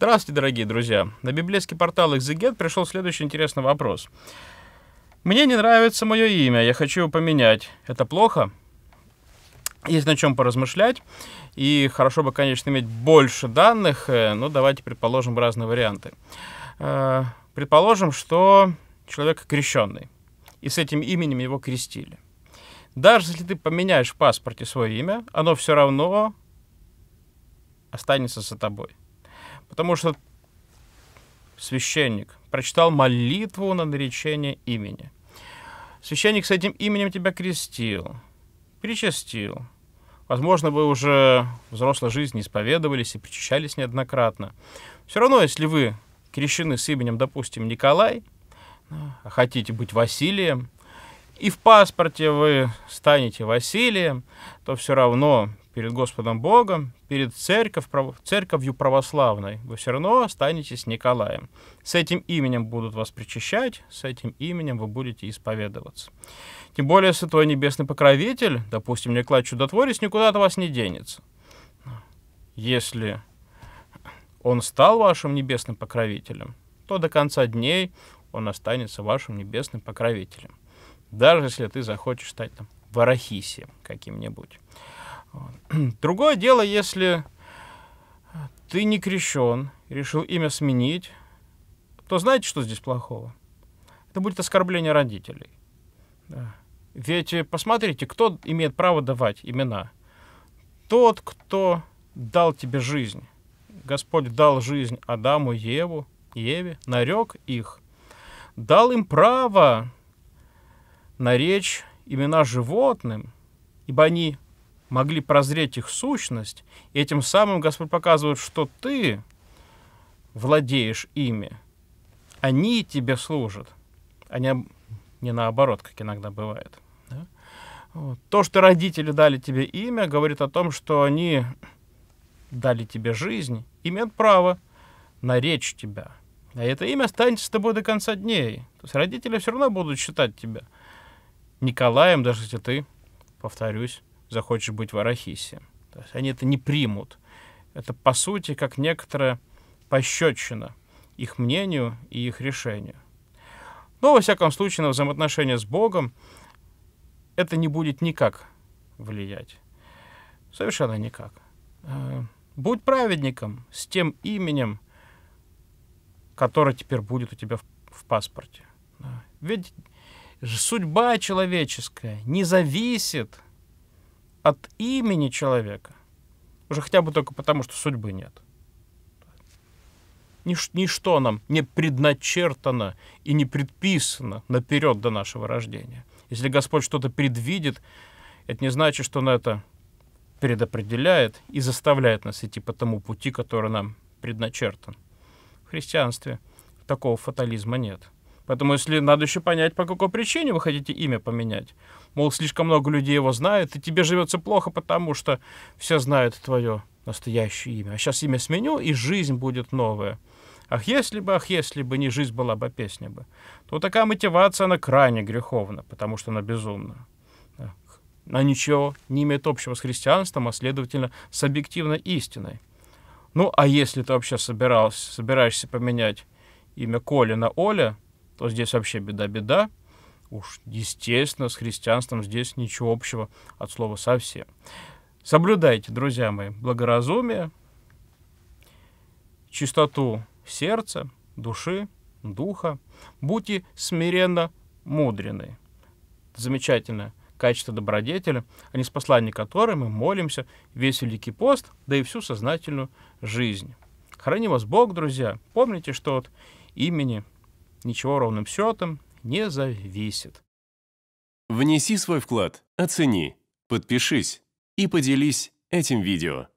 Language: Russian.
Здравствуйте, дорогие друзья. На библейский портал Exeget пришел следующий интересный вопрос. Мне не нравится мое имя, я хочу его поменять. Это плохо? Есть на чем поразмышлять. И хорошо бы, конечно, иметь больше данных. Э, но давайте предположим разные варианты. Э, предположим, что человек крещенный. И с этим именем его крестили. Даже если ты поменяешь в паспорте свое имя, оно все равно останется за тобой. Потому что священник прочитал молитву на наречение имени. Священник с этим именем тебя крестил, причастил. Возможно, вы уже в взрослой жизни исповедовались и причащались неоднократно. Все равно, если вы крещены с именем, допустим, Николай, а хотите быть Василием, и в паспорте вы станете Василием, то все равно перед Господом Богом, перед церковь, церковью православной, вы все равно останетесь Николаем. С этим именем будут вас причащать, с этим именем вы будете исповедоваться. Тем более Святой Небесный Покровитель, допустим, Николай Чудотворец, никуда от вас не денется. Если он стал вашим небесным покровителем, то до конца дней он останется вашим небесным покровителем. Даже если ты захочешь стать там Варахисием каким-нибудь. Другое дело, если ты не крещен, решил имя сменить, то знаете, что здесь плохого? Это будет оскорбление родителей. Да. Ведь э, посмотрите, кто имеет право давать имена? Тот, кто дал тебе жизнь. Господь дал жизнь Адаму, Еву, Еве, нарек их. Дал им право наречь имена животным, ибо они могли прозреть их сущность, и этим самым Господь показывает, что ты владеешь ими. Они тебе служат, а не, не наоборот, как иногда бывает. Да? Вот. То, что родители дали тебе имя, говорит о том, что они дали тебе жизнь, имеют право наречь тебя. А это имя останется с тобой до конца дней. То есть родители все равно будут считать тебя Николаем, даже если ты, повторюсь, захочешь быть в Арахисе. То есть они это не примут. Это, по сути, как некоторая пощечина их мнению и их решению. Но, во всяком случае, на взаимоотношения с Богом это не будет никак влиять. Совершенно никак. Э, будь праведником с тем именем, которое теперь будет у тебя в паспорте. Ведь судьба человеческая не зависит от имени человека, уже хотя бы только потому, что судьбы нет. Нич ничто нам не предначертано и не предписано наперед до нашего рождения. Если Господь что-то предвидит, это не значит, что Он это предопределяет и заставляет нас идти по тому пути, который нам предначертан. В христианстве такого фатализма нет. Поэтому если надо еще понять, по какой причине вы хотите имя поменять. Мол, слишком много людей его знает, и тебе живется плохо, потому что все знают твое настоящее имя. А сейчас имя сменю, и жизнь будет новая. Ах, если бы, ах, если бы, не жизнь была бы, а песня бы. То такая мотивация, она крайне греховна, потому что она безумна. Она ничего не имеет общего с христианством, а, следовательно, с объективной истиной. Ну, а если ты вообще собирался, собираешься поменять имя Коли на Оля — то здесь вообще беда-беда. Уж, естественно, с христианством здесь ничего общего от слова совсем. Соблюдайте, друзья мои, благоразумие, чистоту сердца, души, духа. Будьте смиренно мудрены. замечательное качество добродетеля, а не с послания которой мы молимся весь Великий пост, да и всю сознательную жизнь. Храни вас Бог, друзья. Помните, что от имени Ничего ровным счетом не зависит. Внеси свой вклад, оцени, подпишись и поделись этим видео.